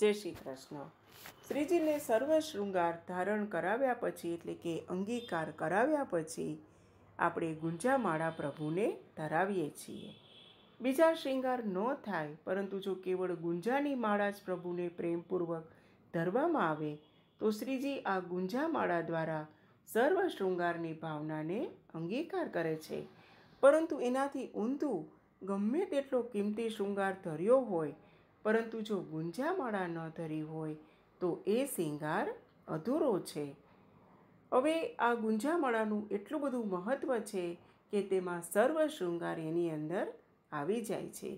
જય શ્રી કૃષ્ણ શ્રીજીને સર્વ શૃંગાર ધારણ કરાવ્યા પછી એટલે કે અંગીકાર કરાવ્યા પછી આપણે ગુંજામાળા પ્રભુને ધરાવીએ છીએ બીજા શૃંગાર ન થાય પરંતુ જો કેવળ ગુંજાની માળા જ પ્રભુને પ્રેમપૂર્વક ધરવામાં આવે તો શ્રીજી આ ગુંજામાળા દ્વારા સર્વ શૃંગારની ભાવનાને અંગીકાર કરે છે પરંતુ એનાથી ઊંધું ગમે તેટલો કિંમતી શૃંગાર ધર્યો હોય પરંતુ જો ગુંજામાળા ન ધરી હોય તો એ શિંગાર અધૂરો છે હવે આ ગુંજામાળાનું એટલું બધું મહત્ત્વ છે કે તેમાં સર્વ શૃંગાર એની અંદર આવી જાય છે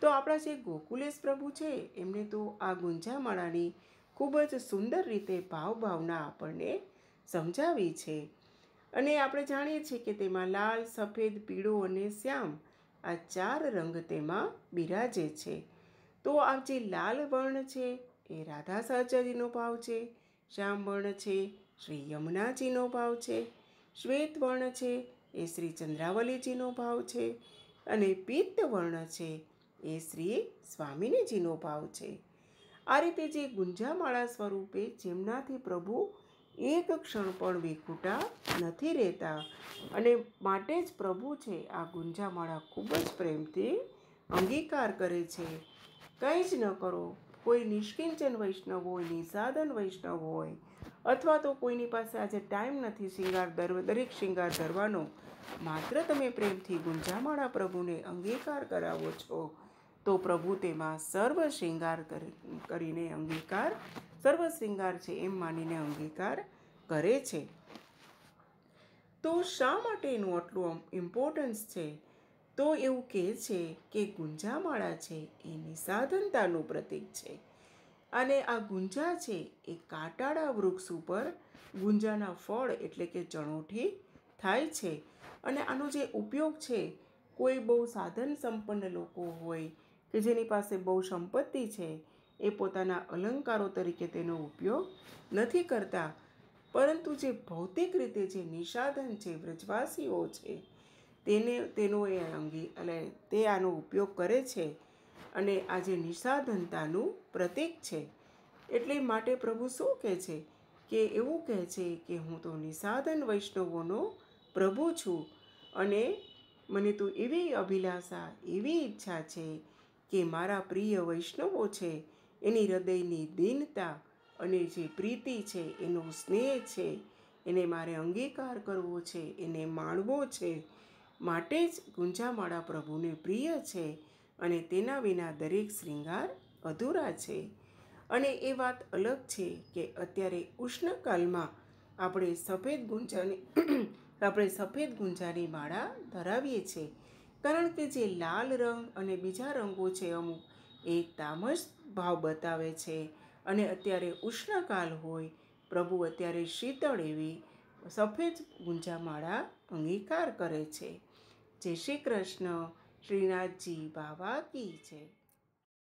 તો આપણા જે ગોકુલેશ પ્રભુ છે એમને તો આ ગુંજામાળાની ખૂબ જ સુંદર રીતે ભાવભાવના આપણને સમજાવી છે અને આપણે જાણીએ છીએ કે તેમાં લાલ સફેદ પીળો અને શ્યામ આ ચાર રંગ તેમાં બિરાજે છે તો આ જે લાલ વર્ણ છે એ રાધા સહચરીનો ભાવ છે શ્યામ વર્ણ છે શ્રી યમુનાજીનો ભાવ છે શ્વેત વર્ણ છે એ શ્રી ચંદ્રાવલીજીનો ભાવ છે અને પિત્ત વર્ણ છે એ શ્રી સ્વામિનીજીનો ભાવ છે આ રીતે જે ગુંજામાળા સ્વરૂપે જેમનાથી પ્રભુ એક ક્ષણ પણ વિખૂટા નથી રહેતા અને માટે જ પ્રભુ છે આ ગુંજામાળા ખૂબ જ પ્રેમથી અંગીકાર કરે છે કંઈ જ ન કરો કોઈ નિષ્કિંચન વૈષ્ણવ હોય નિસાધન વૈષ્ણવ હોય અથવા તો કોઈની પાસે આજે ટાઈમ નથી શિંગાર દર દરેક શિંગાર ધરવાનો માત્ર તમે પ્રેમથી ગુંજામાળા પ્રભુને અંગીકાર કરાવો છો તો પ્રભુ તેમાં સર્વ શિંગાર કરીને અંગીકાર સર્વ શિંગાર છે એમ માનીને અંગીકાર કરે છે તો શા માટે એનું આટલું ઇમ્પોર્ટન્સ છે તો એવું કહે છે કે ગુંજામાળા છે એ નિસાધનતાનું પ્રતીક છે અને આ ગુંજા છે એ કાટાળા વૃક્ષ ઉપર ગુંજાના ફળ એટલે કે ચણોઠી થાય છે અને આનો જે ઉપયોગ છે કોઈ બહુ સાધન સંપન્ન લોકો હોય કે જેની પાસે બહુ સંપત્તિ છે એ પોતાના અલંકારો તરીકે તેનો ઉપયોગ નથી કરતા પરંતુ જે ભૌતિક રીતે જે નિષાધન છે વ્રજવાસીઓ છે તેને તેનો એ અંગી અને તે આનો ઉપયોગ કરે છે અને આજે નિસાધનતાનું પ્રતીક છે એટલે માટે પ્રભુ શું કહે છે કે એવું કહે છે કે હું તો નિસાધન વૈષ્ણવોનો પ્રભુ છું અને મને તો એવી અભિલાષા એવી ઈચ્છા છે કે મારા પ્રિય વૈષ્ણવો છે એની હૃદયની દીનતા અને જે પ્રીતિ છે એનો સ્નેહ છે એને મારે અંગીકાર કરવો છે એને માણવો છે માટે જ ગુંજામાળા પ્રભુને પ્રિય છે અને તેના વિના દરેક શ્રૃંગાર અધૂરા છે અને એ વાત અલગ છે કે અત્યારે ઉષ્ણકાલમાં આપણે સફેદ ગુંજાની આપણે સફેદ ગુંજાની માળા ધરાવીએ છીએ કારણ કે જે લાલ રંગ અને બીજા રંગો છે અમુક એ તામસ ભાવ બતાવે છે અને અત્યારે ઉષ્ણકાલ હોય પ્રભુ અત્યારે શીતળ એવી સફેદ ગુંજામાળા અંગીકાર કરે છે જય શ્રી કૃષ્ણ શ્રીનાથજી બાવા કી છે